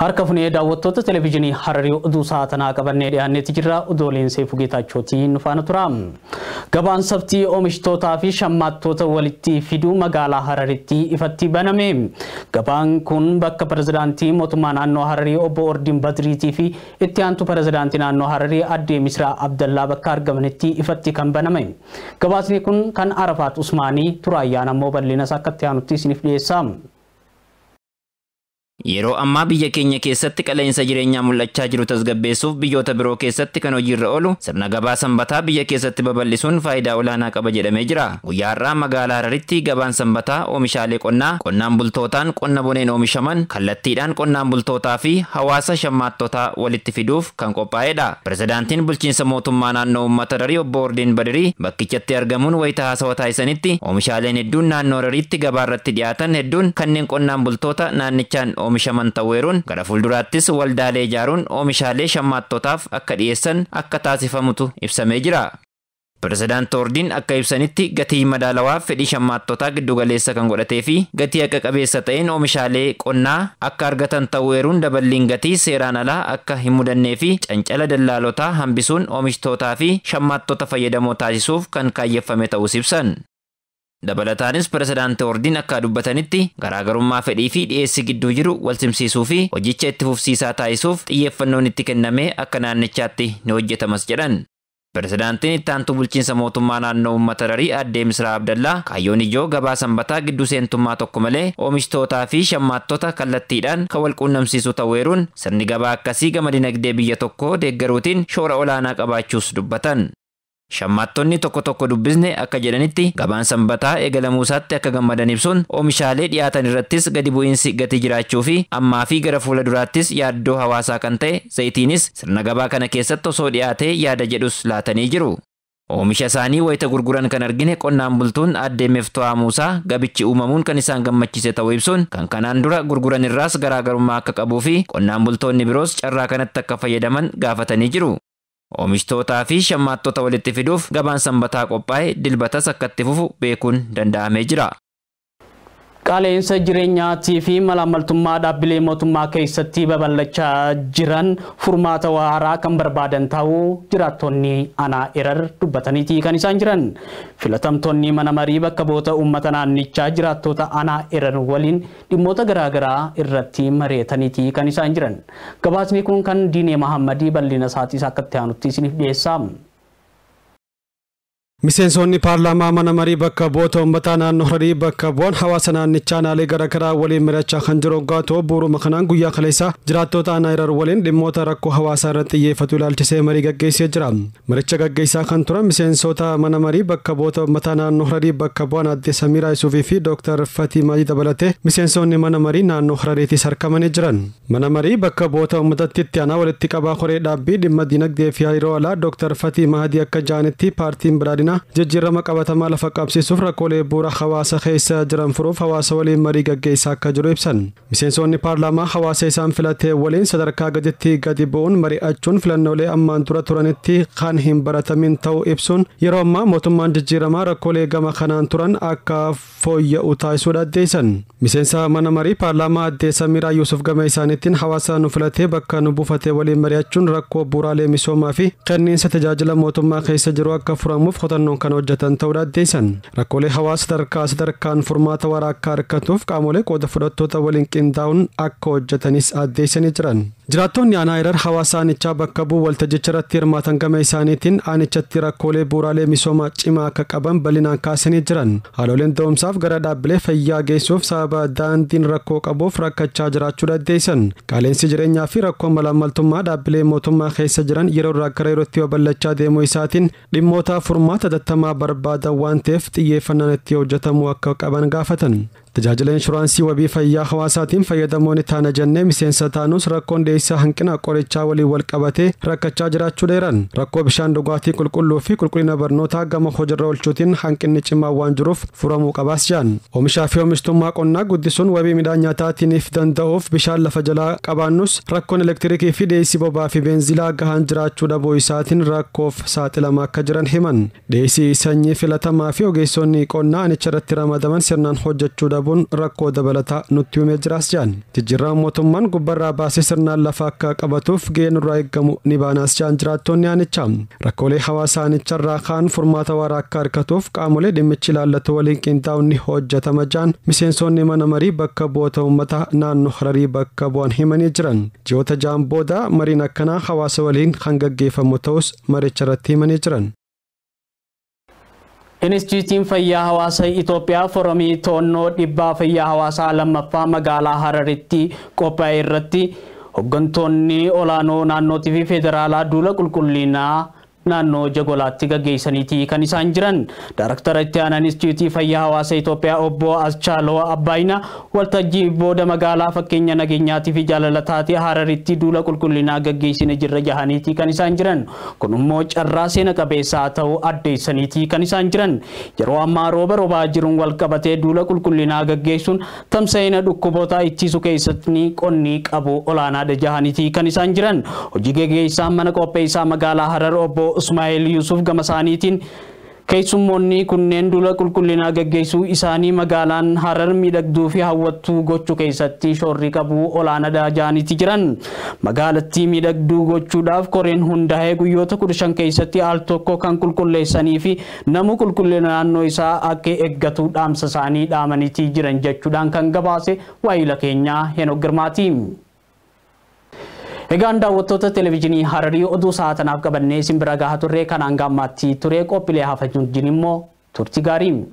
harka funee daawwattoota televezyiinii Hararii oduu sa'aatanaa qabannee dhiyaanneeti jirra. Odooleen Seefuu Geetaachootii nu faana tura. Gabaan sabtii oomishtootaa fi shammaattoota walitti fiduu magaalaa Hararitti ifatti baname. Gabaan kun bakka pirezidaantii mootummaa naannoo Hararii obbo Ordiin Badriitii fi itti aantu pirezidaantii naannoo Hararii addee Misraa Abdallaa bakka argamanitti ifatti kan baname. Gabaasni kun kan Arafaat Usmaanii tura ayyaana immoo bal'ina isaa akka itti aanutti isiniif dhiyeessa. Yeroo ammaa biyya keenya keessatti qaleensa jireenyaa mul'achaa jiru tasgabbeessuuf biyyoota biroo keessatti kan hojiirra oolu sirna gabaa sanbataa biyya keessatti babal'isuun faayidaa olaanaa qaba jedhamee jira. Guyyaa har'aa magaalaa Hararitti gabaan sanbataa oomishaalee qonnaa, qonnaan bultootaan qonna boneen oomishaman, kallattiidhaan qonnaan bultootaa fi hawaasa shammaattotaa walitti fiduuf kan qophaa'edha. Pirezidaantiin bulchiinsa mootummaa naannoo uummata Hararii obbo Ordiin Badirii bakkichatti argamuun wayita haasawa taasisanitti oomishaaleen hedduun naannoo Hararitti gabaarratti dhiyaatan hedduun kanneen qonnaan bultoota naannichaan oomishaman ta'ueeruun gara fuulduraattis waldaalee ijaaruun oomishaalee shammaattootaaf akka dhiyeessan akka taasifamutu ibsamee jira. piresidaanti Ordiin akka ibsanitti gatii madaalawaa fedhii shammaattootaa giddugaleessa kan godhatee fi gatii akka qabeessa ta'een oomishaalee qonnaa akka argatan ta'uu daballiin gatii seeraan alaa akka hin mudannee fi cancala dallaalotaa hambisuun oomishtootaa fi shammaattota fayyadamoo taasisuuf kan kaayyeffame ta'uu ibsan. Dabalataanis pirezidaantii ordiin akka dubbatanitti garaagarummaa fedhii fi dhi'eessi gidduu jiru wal simsiisuu fi hojicha itti fufsiisaa taasisuuf xiyyeeffannoon itti kennamee akka naannichaatti ni hojjetamas jedhan. Pirezidaantiin itti bulchiinsa mootummaa naannoo uummata darii addee Misraa Abdallaa kaayyoon ijoo gabaa sanbataa gidduu seentummaa tokko malee oomishtootaa fi shammaattota kallattiidhaan kan wal quunnamsiisu ta'ueeruun sirni gabaa akkasii gama dinagdee biyya tokkoo deeggaruutiin shoora olaanaa qabaachuus dubbatan. Shammaattonni tokko tokko dubbisne akka jedhanitti gabaan sanbataa eegalamuu isaatti akka gammadan ibsuun oomishaalee dhiyaatan irrattis gadi bu'iinsi gati jiraachuu fi ammaa fi gara fuula duraattis yaaddoo hawaasaa kan ta'e zayitiinis sirna gabaa kana keessatti osoo dhiyaatee yaada jedhus laatanii jiru. Oomisha isaanii wayita gurguran kan argine qonnaan bultuun addee Meeftaa Muusaa gabichi uumamuun kan isaan gammachise ta'uu ibsuun kan kanaan dura gurguran irraas garaagarummaa akka qabuu fi qonnaan bultoonni biroos carraa kanatti akka fayyadaman gaafatanii jiru. Oomishtootaa fi shammaattota walitti fiduuf gabaan sanbataa qophaa'e dilbatas akka itti fufu beekuun danda'amee jira. Qaaleensa jireenyaatiifi malaamaltummaa dhaabbilee mootummaa keessatti babal'achaa jiran furmaata haaraa kan barbaadan ta'uu jiraattonni anaa erar dubbataniiti kan isaan jiran. Filatamtoonni mana marii bakka boota uummata naannichaa jiraattota anaa erar waliin dhimmoota garaagaraa irratti mari'ataniiti kan isaan jiran. Gabaasni kun kan Diinee Mahammadii bal'ina isaatis akka itti aanutti isiniif dhiyeessa. Miseensonni paarlaamaa mana marii bakka boota uummataa naannoo Harar bakka bu'an hawaasa naannichaa naalee garagaraa waliin mari'achaa kan jiru hoggaa ta'u kanaan guyyaa kaleessa jiraattota aanaa Harar waliin dhimmoota rakkoo hawaasa irratti xiyyeeffatu ilaalchisee marii gaggeessee jira. Maricha gaggeessaa kan turan miseensota mana marii bakka boota uummataa naannoo Harar bakka bu'an adde Samiraa Isuufii fi Dr. Fatii Maadii dabalatee miseensonni mana marii naannoo Harariitis harkamanii jiran. Mana marii bakka boota uummatatti itti aanaa walitti qabaa koree dhaabbii dhimma dinagdee fi hariiroo alaa Dr. Fatii Maadii akka ja'anitti paartiin baay'ina jijjiirama qabatamaa lafa qabsiisuuf rakkoolee buura hawaasa keessa jiran furuuf hawaasa waliin marii gaggeessaa akka jiru ibsan miseensonni paarlaamaa hawaasa isaan filatee waliin sadarkaa gaditti gadi bu'uun mari'achuun filannoolee ammaan dura turanitti kan hin baratamin ta'uu ibsuun yeroo ammaa mootummaan jijjiiramaa rakkoolee gama kanaan turan akka fooyya'u taasisuudha addeessan miseensa mana marii paarlaamaa addeessa miiraa yuusuf gama isaaniitiin hawaasa nu filatee bakka nu buufatee waliin mari'achuun rakkoo buuraalee misoomaa fi qilleensa tajaajila mootummaa keessa jiru muuxannoon kan hojjetan ta'uu daddeessan rakkoolee hawaasa sadarkaa sadarkaan furmaata akka arkatuuf qaamolee qooda fudhattoota waliin qindaa'uun akka hojjetanis addeessanii jiran. Jiraattonni aanaa irar hawaasa aanichaa bakka bu'u waltajjicha irratti hirmaatan gama isaaniitiin aanichatti rakkoolee buuraalee misooma cimaa akka qaban bal'inaan kaasanii jiran. Haadholiin da'umsaaf gara dhaabbilee fayyaa geessuuf sababa daandiin rakkoo qabuuf rakkachaa jiraachuu dandeessan. Qaaleensi jireenyaa fi rakkoo malaamaltummaa dhaabbilee mootummaa keessa jiran yeroo irraa gara yerootti babal'achaa deemuu isaatiin dhimmoota furmaata dattamaa barbaadan waan ta'eef xiyyeeffannaan itti hojjetamuu akka qaban gaafatan. Tajaajila inshuraansii wabii fayyaa hawaasaatiin fayyadamoonni taana jennee miseensa taanus rakkoon dheeysa hanqina qorichaa waliin wal qabatee rakkachaa jiraachuu dheeran rakkoo bishaan dhugaatii qulqulluu fi qulqullina barnootaa gama hojiirra oolchuutiin hanqinni cimaa waan jiruuf furamuu qabaas jaan oomishaa fi oomistummaa qonnaa guddisuun wabii midhaan nyaataatiiniif danda'uuf bishaan lafa jalaa qabaannus rakkoon elektirikii fi deessii bobaa fi beenzilaa gahaan jiraachuu dhabuu isaatiin rakkoof saaxilama akka jiran himan deessii sanyii filatamaa ogeessonni qonnaa irratti ramadaman sirnaan dhabuun rakkoo dabalataa nutti uumee jiraas jaan jijjiirraan mootummaan gubbarraa baasee sirnaan lafa akka qabatuuf ga'een irraa eeggamu ni baanaas jaan jiraattonni aanichaa rakkoolee hawaasaa aanicharraa kaan furmaata waaraa akka harkatuuf qaamolee dhimmichi ilaallatu waliin qinxaa'uun ni hojjetama jaan miseensonni mana marii bakka boota uummataa naannoo hararii bakka bu'an himanii jiran ji'oota jaan booda mariin akkanaa hawaasa waliin kan gaggeeffamu ta'us maricha irratti himanii jiran. Ministiitiin fayyaa hawaasaa Itoophiyaa foromii toonnoo dhibbaa fayyaa hawaasaa lammaffaa magaalaa Hararitti qophaa'e irratti hooggantoonni olaanoo naannootii fi federaalaa duula qulqullinaa naannoo Jagolaatti gaggeessaniiti kan isaan jiran. Daaraktara itti aanan Istiitii Fayyaa Hawaasa Itoophiyaa obbo Aschaaloo Abbaayina waltajjii booda magaalaa fakkeenya nageenyaatii fi jaalalataati Hararitti duula qulqullinaa gaggeessina jirra jahaniiti kan isaan jiran. Kun immoo carraa seena qabeessaa ta'uu addeessaniiti kan isaan jiran. Yeroo ammaa rooba roobaa jiruun wal qabatee duula qulqullinaa gaggeessuun tamsa'ina dhukkuboota ittisu keessatti qonni qabu olaanaadha jahaniiti kan isaan jiran. Hojii gaggeessaan mana qopheessaa magaalaa Harar obbo Ismaa'il Yusuf gama isaaniitiin keessummoonni kunneen dula qulqullina gaggeessuu isaanii magaalaan harar miidhagduu fi hawwattuu gochuu keessatti shoorri qabu olaanaa daajaaniiti jiran magaalattii miidhagduu gochuudhaaf koreen hundaa'ee guyyoota kudha shan keessatti al tokko kan qulqulleessanii fi namu qulqullina naannoo isaa akka eeggatu dhaamsa isaanii dhaamaniiti jiran jechuudhaan kan gabaase waayila keenyaa henoog Girmaatiin. Egaan daawwattoota televezyiinii Hararii oduu tanaaf qabannee simbira gahaa turre kanaan gaammaatti turee qophiilee hafachuun immoo turtii gaariimi.